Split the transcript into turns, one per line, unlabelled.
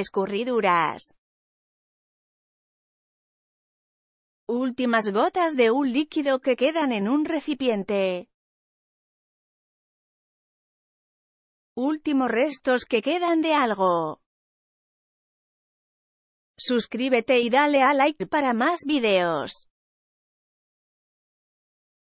escurriduras. Últimas gotas de un líquido que quedan en un recipiente.
Últimos restos que quedan de algo. Suscríbete y dale a like para más videos.